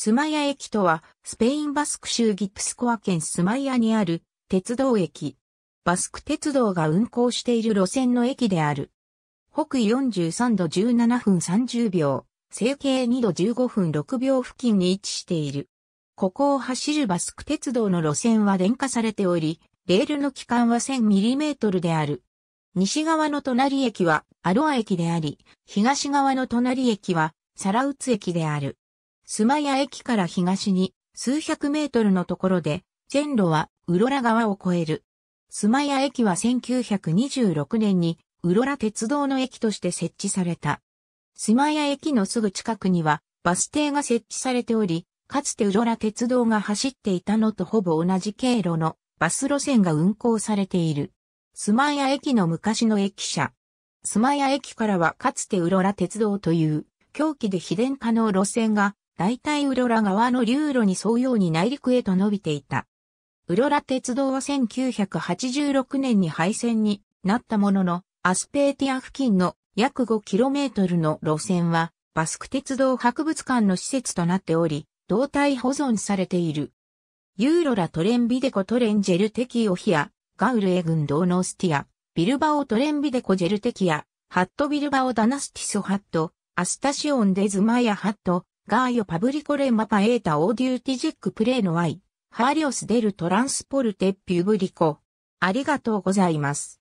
スマヤ駅とは、スペインバスク州ギプスコア県スマヤにある鉄道駅。バスク鉄道が運行している路線の駅である。北緯43度17分30秒、西経2度15分6秒付近に位置している。ここを走るバスク鉄道の路線は電化されており、レールの期間は 1000mm である。西側の隣駅はアロア駅であり、東側の隣駅はサラウツ駅である。スマヤ駅から東に数百メートルのところで、線路はウロラ川を越える。スマヤ駅は1926年にウロラ鉄道の駅として設置された。スマヤ駅のすぐ近くにはバス停が設置されており、かつてウロラ鉄道が走っていたのとほぼ同じ経路のバス路線が運行されている。スマヤ駅の昔の駅舎。スマヤ駅からはかつてウロラ鉄道という狂気で非電化の路線が大体ウロラ側の流路に沿うように内陸へと伸びていた。ウロラ鉄道は1986年に廃線になったものの、アスペーティア付近の約 5km の路線は、バスク鉄道博物館の施設となっており、胴体保存されている。ユーロラトレンビデコトレンジェルテキオヒア、ガウルエ群ーノースティア、ビルバオトレンビデコジェルテキア、ハットビルバオダナスティスハット、アスタシオンデズマヤハット、ガーヨパブリコレマパエータオーデューティジックプレイの愛、ハーリオスデルトランスポルテピューブリコ。ありがとうございます。